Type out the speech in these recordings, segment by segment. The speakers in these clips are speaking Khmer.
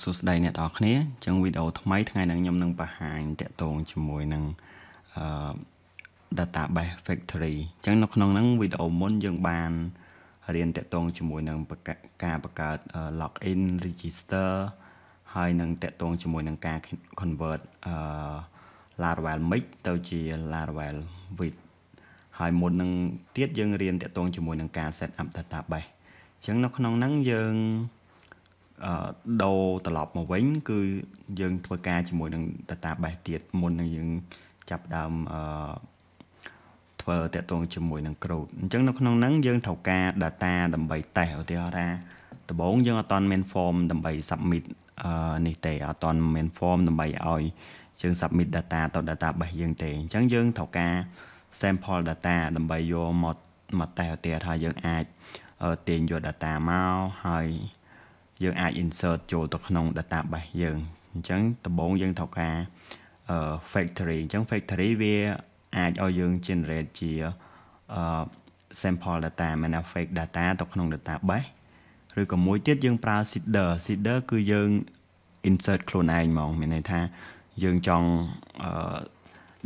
សួស្តីអ្នកទាំងអស់គ្នាអញ្ចឹងវីដេអូថ្មីថ្ងៃនេះខ្ញុំនឹងបង្ហាញតាក់ទងជាមួយនឹងអឺ database factory អញ្ចឹងនៅក្នុងហ្នឹងវីដេអូមុនយើងបានរៀនតាក់ទងជាមួយនឹងការបង្កើត login register ហើយនឹងតាក់ទងជាមួយនឹងការ convert អឺ Laravel mix ទៅជា Laravel with ហើយមុននឹងទៀតយើងរៀនតាក់ទងជាមួយនឹងការ set up database អញ្ចឹងនៅក្នុងហ្នឹងយើងដូរត្រឡប់មកវិញគឺយើង ធ្វើការជាមួយនឹង database ទៀតមុននឹងយើងចាប់ដើមអឺធ្វើតាក់ទងជាមួយនឹង growth អញ្ចឹងនៅក្នុងហ្នឹងយើងត្រូវការ data ដើម្បី test ឧទាហរណ៍ថាដំបូងយើងអត់ទាន់មាន form ដើម្បី submit អឺនេះទេអត់ទាន់មាន form ដើម្បីឲ្យយើង submit data ទៅ database យើងទេអញ្ចឹងយើងត្រូវការ sample data ដើម្បីយកមកមក test ឧទាហរណ៍ថាយើងអាចទាញយក data មកហើយយើងអាច insert ចូលទៅក្នុង database យើងអញ្ចឹងដំបូងយើង ត្រូវការ factory អញ្ចឹង factory វាអាចឲ្យយើង generate ជា sample data មាន fake data ទៅក្នុង database ឬក៏មួយទៀតយើងប្រើ seeder seeder គឺយើង insert ខ្លួនឯងហ្មងមានន័យថាយើងចង់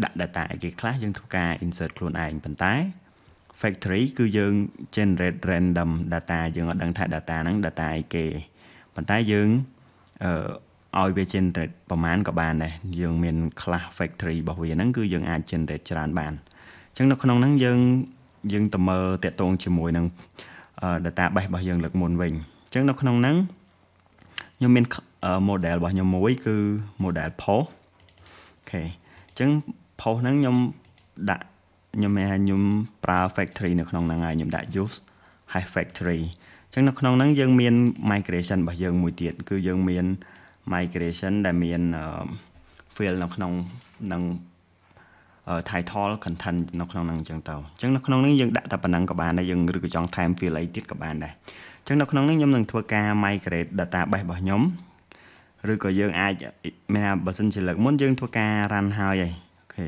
ដាក់ data ឲ្យគេខ្លះយើងធ្វើការ insert ខ្លួនឯងប៉ុន្តែ factory គឺយើង generate random data យើងអត់ដឹងថា data ហ្នឹង data ឯគេប៉ុន្តែយើងអឺឲ្យវា generate ប្រមាណក៏បានដែរយើងមាន class factory របស់វាហ្នឹងគឺយើងអាច generate ច្រើនបានអញ្ចឹងនៅក្នុងហ្នឹងយើងយើងទៅមើលតាក់ទងជាមួយនឹង database របស់យើងលើកមុនវិញអញ្ចឹងនៅក្នុងហ្នឹងខ្ញុំមាន model របស់ខ្ញុំមួយគឺ model post អូខេអញ្ចឹង post ហ្នឹងខ្ញុំដាក់ខ្ញុំមានខ្ញុំប្រើ factory នៅក្នុងហ្នឹងហើយខ្ញុំដាក់ use hash factory អញ្ចឹងនៅក្នុងហ្នឹងយើងមាន migration របស់យើង មួយទៀតគឺយើងមាន migration ដែលមាន field នៅក្នុងនឹង title content នៅក្នុងហ្នឹងអញ្ចឹងទៅអញ្ចឹងនៅក្នុងហ្នឹងយើងដាក់តែប៉ុណ្ណឹងក៏បានដែរយើងឬក៏ចង់ថែម field អីទៀតក៏បានដែរអញ្ចឹងនៅក្នុងហ្នឹងខ្ញុំនឹងធ្វើការ migrate database របស់ខ្ញុំឬក៏យើងអាចមានថាបើសិនជាលើកមុនយើង ធ្វើការ run ហើយហើយអូខេ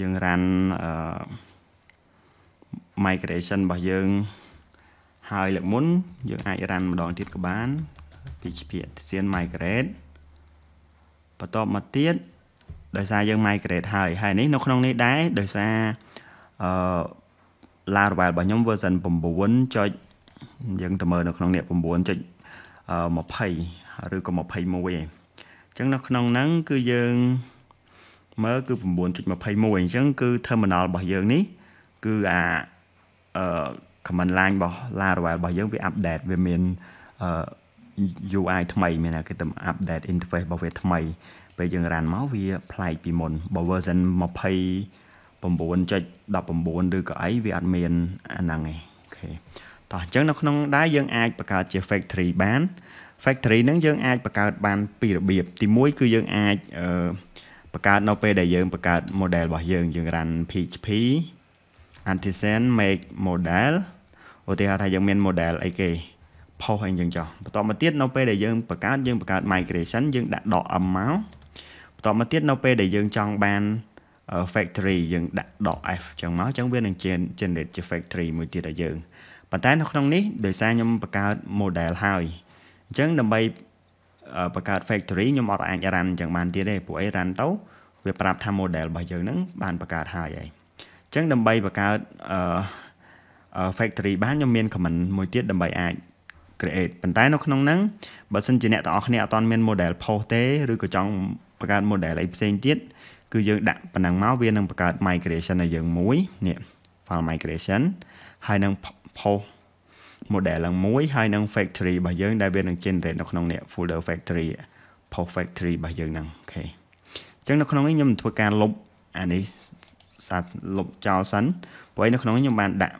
យើង run migration របស់យើងហើយលើកមុនយើងអាចរ៉ាន់ម្ដងទៀតក៏បាន PHP Artisan Migrate បន្ទាប់មកទៀតដោយសារយើង migrate ហើយហើយនេះនៅក្នុងនេះដែរដោយសារអឺ Laravel របស់ខ្ញុំ version 9ចុចយើងទៅមើលនៅក្នុងនេះ9ចុច20ឬក៏21ឯងអញ្ចឹងនៅក្នុងហ្នឹងគឺយើងមើលគឺ9.21អញ្ចឹងគឺ terminal របស់យើងនេះ គឺអាអឺ comment line របស់ Laravel របស់យើងវា update វាមាន UI ថ្មីមានគេទៅ update interface របស់វា ថ្មី ពេលយើង run មកវាប្លែកពីមុនបើ version 29.19ឬក៏អីវាអត់មានអាហ្នឹងទេអូខេតោះអញ្ចឹងនៅក្នុងដែរយើងអាចបង្កើតជា factory បាន factory ហ្នឹងយើងអាចបង្កើតបានពីររបៀបទី1គឺយើងអាចបង្កើតនៅពេលដែលយើងបង្កើត model របស់យើងយើង run PHP artisan make model ឧទាហរណ៍ថាយើងមាន model អីគេផុសអីយើងចោះបន្ទាប់មកទៀតនៅពេលដែលយើងបង្កើតយើងបង្កើត migration យើងដាក់ដក m មកបន្ទាប់មកទៀតនៅពេលដែលយើងចង់បាន factory យើងដាក់ដក f ចឹងមកចឹងវានឹង generate ជា factory មួយទៀតដល់យើងប៉ុន្តែនៅក្នុងនេះដោយសារខ្ញុំបង្កើត model ហើយអញ្ចឹងដើម្បីបង្កើត factory ខ្ញុំអត់អាច run អញ្ចឹងបានទៀតទេព្រោះអី run ទៅវាប្រាប់ថា model របស់យើងហ្នឹងបានបង្កើតហើយហើយអញ្ចឹងដើម្បីបង្កើតអឺ factory បានខ្ញុំមាន comment មួយទៀតដើម្បីអាច create ប៉ុន្តែនៅក្នុងហ្នឹងបើសិនជាអ្នកទាំងអស់គ្នាអត់ទាន់មាន model post ទេឬក៏ចង់បង្កើត model អីផ្សេងទៀតគឺយើងដាក់ប៉ុណ្ណឹងមកវានឹងបង្កើត migration ឲ្យយើងមួយនេះ file migration ហើយនឹង post model ឡើងមួយ ហើយនឹង factory របស់យើងដែលវានឹង generate នៅក្នុងនេះ folder factory post factory របស់យើងហ្នឹងអូខេអញ្ចឹងនៅក្នុងនេះខ្ញុំនឹងធ្វើការលុបអានេះសាត់លុបចោលសិនព្រោះឯនៅក្នុងនេះខ្ញុំបានដាក់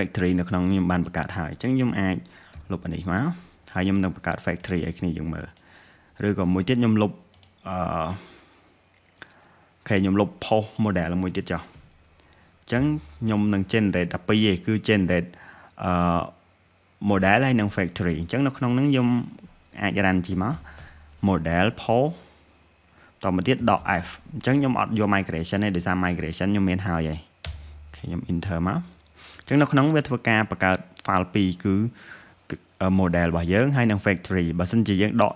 factory នៅក្នុងខ្ញុំបានបង្កើតហើយអញ្ចឹងខ្ញុំអាចលុបអានេះមកហើយខ្ញុំនឹងបង្កើត factory ឲ្យគ្នាយើងមើលឬក៏មួយទៀតខ្ញុំលុបអឺខេខ្ញុំលុប post model មួយទៀតចុះអញ្ចឹងខ្ញុំនឹង generate 12ឯងគឺ generate អឺ model ហើយនិង factory អញ្ចឹងនៅក្នុងហ្នឹងខ្ញុំអាច run ជីមក model post តមកទៀត .f អញ្ចឹងខ្ញុំអត់យក migration ទេដោយសារ migration ខ្ញុំមានហើយហើយខ្ញុំ enter មកអញ្ចឹងនៅក្នុងវាធ្វើការបង្កើត file 2គឺ model របស់យើងហើយនិង factory បើសិនជាយើងដក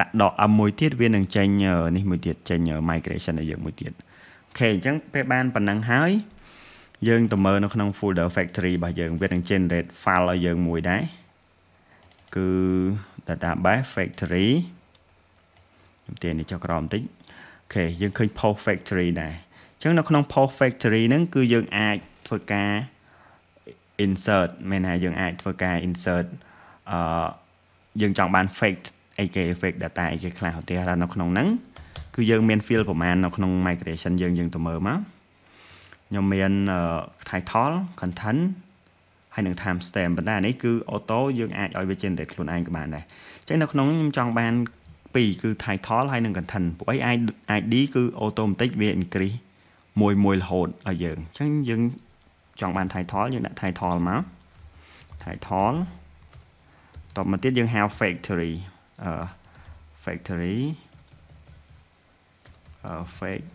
ដាក់ដកអាមួយទៀតវានឹងចេញនេះមួយទៀតចេញ migration របស់យើងមួយទៀតអូខេអញ្ចឹងពេលបានប៉ុណ្ណឹងហើយយើងទៅមើលនៅក្នុង folder factory របស់យើងវានឹង generate file ឲ្យយើងមួយដែរគឺ database factory ខ្ញុំទាញនេះចុះក្រោមបន្តិចអូខេយើងឃើញ post factory ដែរអញ្ចឹងនៅក្នុង post factory ហ្នឹងគឺយើងអាចធ្វើការ insert មានថាយើងអាចធ្វើការ insert អឺយើងចង់បាន fake អីគេ fake data អីគេខ្លះឧទាហរណ៍នៅក្នុងហ្នឹងគឺយើងមាន field ប្រមាណនៅក្នុង migration យើងយើងទៅមើលមកខ្ញុំមាន title content ហើយនឹង time stamp ប៉ុន្តែនេះគឺ auto យើងអាចឲ្យវា generate ខ្លួនឯងក៏បានដែរអញ្ចឹងនៅក្នុងខ្ញុំចង់បាន2គឺ title ហើយនឹង content ពួកឯង ID គឺ automatic វា increase មួយមួយរហូតឲ្យយើងអញ្ចឹងយើងចង់បាន title យើងដាក់ title មក title តបមកទៀតយើងហៅ factory អឺ factory អឺ fake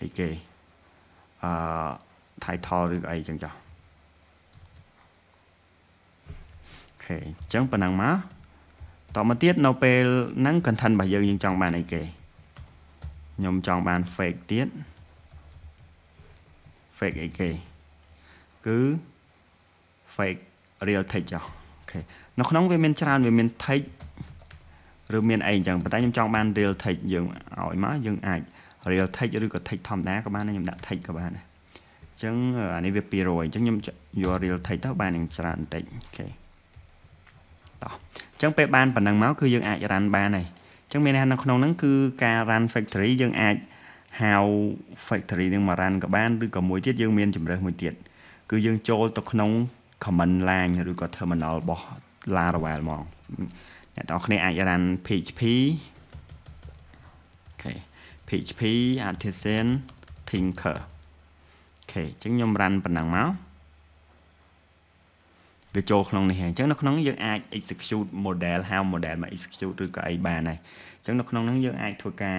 អីគេអឺ title ឬអីចឹងចុះអូខេអញ្ចឹងប៉ុណ្ណឹងមកតមកទៀតនៅពេលហ្នឹង content របស់យើងយើងចង់បានអីគេខ្ញុំចង់បាន fake ទៀត fake អីគេគឺ fake real text ចុះអូខេនៅក្នុងវាមាន ច្រើនវាមាន text ឬមានអីអញ្ចឹងប៉ុន្តែខ្ញុំចង់បាន real text យើងឲ្យមកយើងអាច real text ឬក៏ text ធម្មតាក៏បានខ្ញុំដាក់ text ក៏បានដែរអញ្ចឹងអានេះវា200អញ្ចឹងខ្ញុំយក real text ទៅបាននឹងច្រើនបន្តិចអូខេតោះអញ្ចឹងពេលបានប៉ុណ្ណឹងមកគឺយើងអាច run បានហើយអញ្ចឹងមានន័យថានៅក្នុងហ្នឹងគឺការ run factory យើងអាចហៅ factory នឹងមក run ក៏បានឬក៏មួយទៀតយើងមានជំរើសមួយទៀតគឺយើង ចូលទៅក្នុង command line ឬក៏ terminal របស់ Laravel ហ្មងអ្នកទាំងអស់គ្នាអាច run PHP អូខេ PHP artisan thinker អូខេអញ្ចឹងខ្ញុំ run ប៉ុណ្ណឹងមកវាចូលក្នុងនេះហើយអញ្ចឹងនៅក្នុងយើងអាច execute model ហៅ model មក execute ឬក៏អីបានហើយអញ្ចឹងនៅក្នុងហ្នឹងយើងអាចធ្វើការ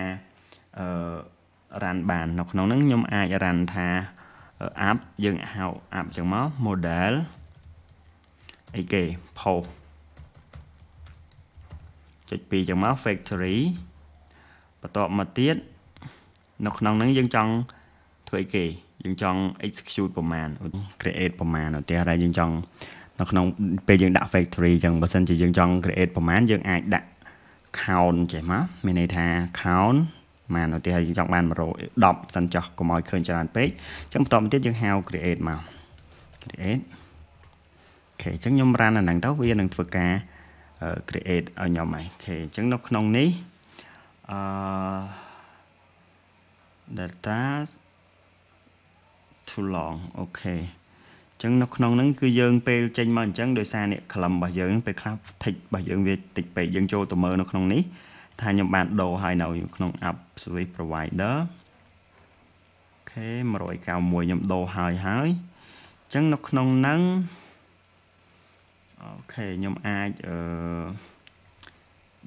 អឺរ៉ាន់បាននៅក្នុងហ្នឹងខ្ញុំអាចរ៉ាន់ថា app យើងហៅ app ចឹងមក model អីគេ post ចុច2ចឹងមក factory បន្ទាប់មកទៀតនៅក្នុងហ្នឹងយើងចង់ធ្វើអីគេ យើងចង់ execute ប្រមាណ create ប្រមាណឧទាហរណ៍យើងចង់នៅក្នុងពេលយើងដាក់ factory អញ្ចឹងបើសិនជាយើងចង់ create ប្រមាណយើងអាចដាក់ count ចេះមកមានន័យថា count ម៉ានឧទាហរណ៍យើងចង់បាន110សិនចុះកុំឲ្យឃើញច្រើនពេកអញ្ចឹងបន្តមកទៀតយើងហៅ create មក create អូខេអញ្ចឹងខ្ញុំ run អាហ្នឹងទៅវានឹងធ្វើការ create ឲ្យខ្ញុំហើយអូខេអញ្ចឹងនៅក្នុងនេះអឺ data too long អូខេអញ្ចឹងនៅក្នុងហ្នឹងគឺយើងពេលចេញមកអញ្ចឹងដោយសារនេះ column របស់យើងពេលខ្លះ text របស់យើងវាតិចពេកយើងចូលទៅមើលនៅក្នុងនេះថាខ្ញុំបានដូរហើយនៅក្នុង app service provider អូខេ191ខ្ញុំដូរហើយហើយអញ្ចឹងនៅក្នុងហ្នឹងអូខេខ្ញុំអាចអឺ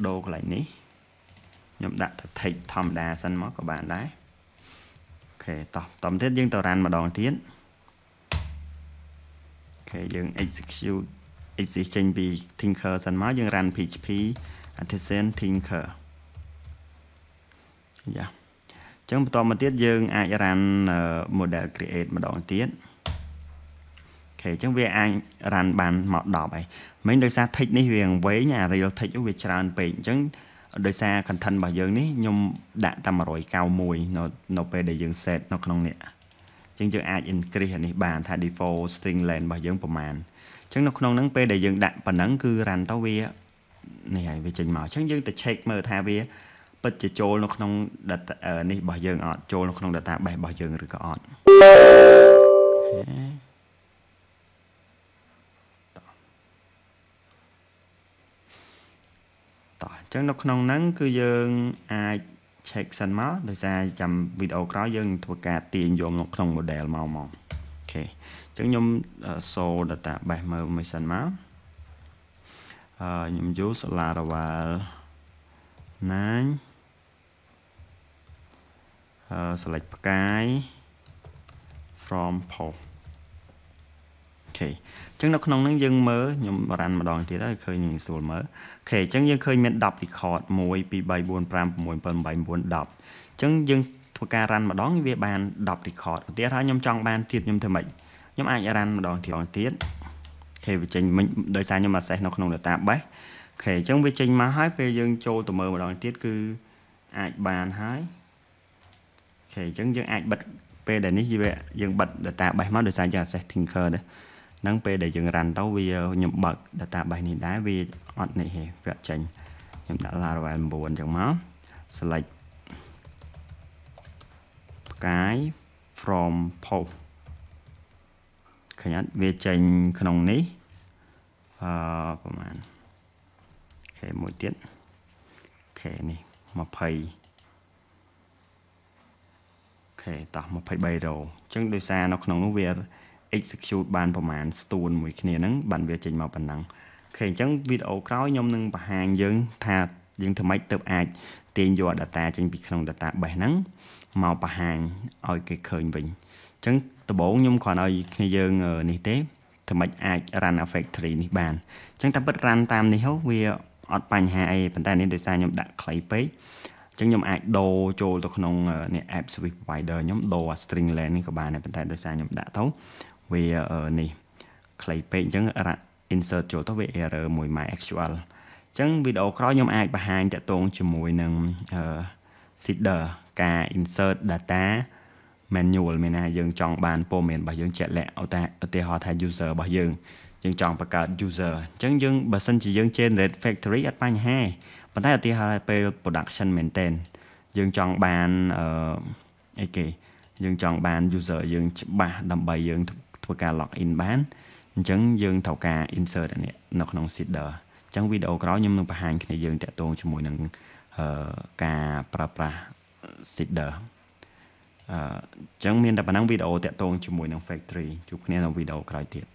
ដូរកន្លែងនេះខ្ញុំដាក់ទៅ take ធម្មតាសិនមកក៏បានដែរអូខេតោះបន្តទៀតយើងទៅ run ម្ដងទៀតអូខេយើង execute exit ចេញពី thinker សិនមកយើង run php artisan thinker យ៉ាអញ្ចឹងបន្តមកទៀតយើងអាច run model create ម្ដងទៀតអូខេអញ្ចឹងវាអាច run បានមក10ហើយមិញដោយសារ text នេះវាវែងអា real text វាច្រើនពេកអញ្ចឹងដោយសារ content របស់យើងនេះខ្ញុំដាក់តែ191នៅនៅពេលដែលយើង set នៅក្នុងនេះអញ្ចឹងយើងអាច increase អានេះបានថា default string length របស់យើងប្រមាណអញ្ចឹងនៅក្នុងហ្នឹងពេលដែលយើងដាក់ប៉ុណ្ណឹងគឺ run ទៅវានេះហើយវាចេញមកអញ្ចឹងយើងទៅ check មើលថាវាពិតជាចូលនៅក្នុង data នេះរបស់យើងអត់ចូលនៅក្នុង database របស់យើងឬក៏អត់តោះអញ្ចឹងនៅក្នុងហ្នឹងគឺយើងអាច check សិនមកដោយសារចាំវីដេអូក្រោយយើង ធ្វើការទាញយកនៅក្នុង model មកមកអូខេអញ្ចឹងខ្ញុំសូល database មើលមួយសិនមកអឺខ្ញុំ use Laravel 9 select ផ្កាយ from post អូខេអញ្ចឹងនៅក្នុងហ្នឹងយើងមើលខ្ញុំរ៉ាន់ម្ដងទៀតហើយឃើញនឹងស្រួលមើលអូខេអញ្ចឹងយើងឃើញមាន10 record 1 2 3 4 5 6 7 8 9 10អញ្ចឹងយើងធ្វើការរ៉ាន់ម្ដងវា បាន10 record ឧទាហរណ៍ខ្ញុំចង់បានទៀតខ្ញុំធ្វើម៉េចខ្ញុំអាចរ៉ាន់ម្ដងទៀតទៀតអូខេវាចេញមិញដោយសារខ្ញុំ access នៅក្នុង database អូខេអញ្ចឹងវាចេញមកហើយពេលយើងចូលទៅមើលម្ដងទៀតគឺអាចបានហើយខេអញ្ចឹងយើងអាចបិទពេលដែលនេះវាយើងបិទ database មកដោយសារយើង access thinker ដែរហ្នឹងពេលដែលយើង run ទៅវាខ្ញុំបើក database នេះដែរវាអត់នេះទេវាអត់ចេញខ្ញុំដាក់ laravel 9អញ្ចឹងមក select ផ្កាយ from post ឃើញអត់វាចេញក្នុងនេះអឺប្រហែលអូខេមួយទៀតអូខេនេះ20ខេតោះ23រោអញ្ចឹងដោយសារនៅក្នុងនោះវា execute បាន ប្រហែលស្ទួនមួយគ្នាហ្នឹងបានវាចេញមកប៉ុណ្ណឹងអូខេអញ្ចឹងវីដេអូក្រោយខ្ញុំនឹងបង្ហាញយើង ថាយើងធ្វើម៉េចទៅអាចទាញយក data ចេញពីក្នុង database ហ្នឹងមកបង្ហាញឲ្យគេឃើញវិញអញ្ចឹងដំបូងខ្ញុំគ្រាន់ឲ្យគ្នាយើង នេះទេធ្វើម៉េចអាច run a factory នេះបានអញ្ចឹងតែពិត run តាមនេះហោះវាអត់បញ្ហាអីប៉ុន្តែនេះដោយសារខ្ញុំដាក់ខ្លីពេកចឹងខ្ញុំអាចដូរចូលទៅក្នុងនេះ app service provider ខ្ញុំដូរអា string length នេះក៏បានដែរប៉ុន្តែដោយសារខ្ញុំដាក់ទៅវានេះខ្លីពេកអញ្ចឹង insert ចូលទៅវា error មួយ MySQL អញ្ចឹងវីដេអូក្រោយខ្ញុំអាចបង្ហាញតកតងជាមួយនឹង seeder ការ insert data manual មានណាយើងចង់បានព័ត៌មានរបស់យើងជាក់លាក់ឧទាហរណ៍ថា user របស់យើងយើងចង់បង្កើត user អញ្ចឹងយើងបើសិនជាយើង generate factory អត់បញ្ហាទេប៉ុន្តែឧទាហរណ៍ពេល production maintain យើងចង់បានអឺអីគេយើងចង់បាន user យើងច្បាស់ដើម្បីយើង ធ្វើការ log in បានអញ្ចឹងយើងត្រូវការ insert នេះនៅក្នុង seeder អញ្ចឹងវីដេអូក្រោយខ្ញុំនឹងបង្ហាញគ្នាយើងតាក់ទងជាមួយនឹងអឺការប្រើប្រាស់ seeder អញ្ចឹងមានតែប៉ុណ្ណឹងវីដេអូតាក់ទងជាមួយនឹង factory ជួបគ្នានៅវីដេអូក្រោយទៀត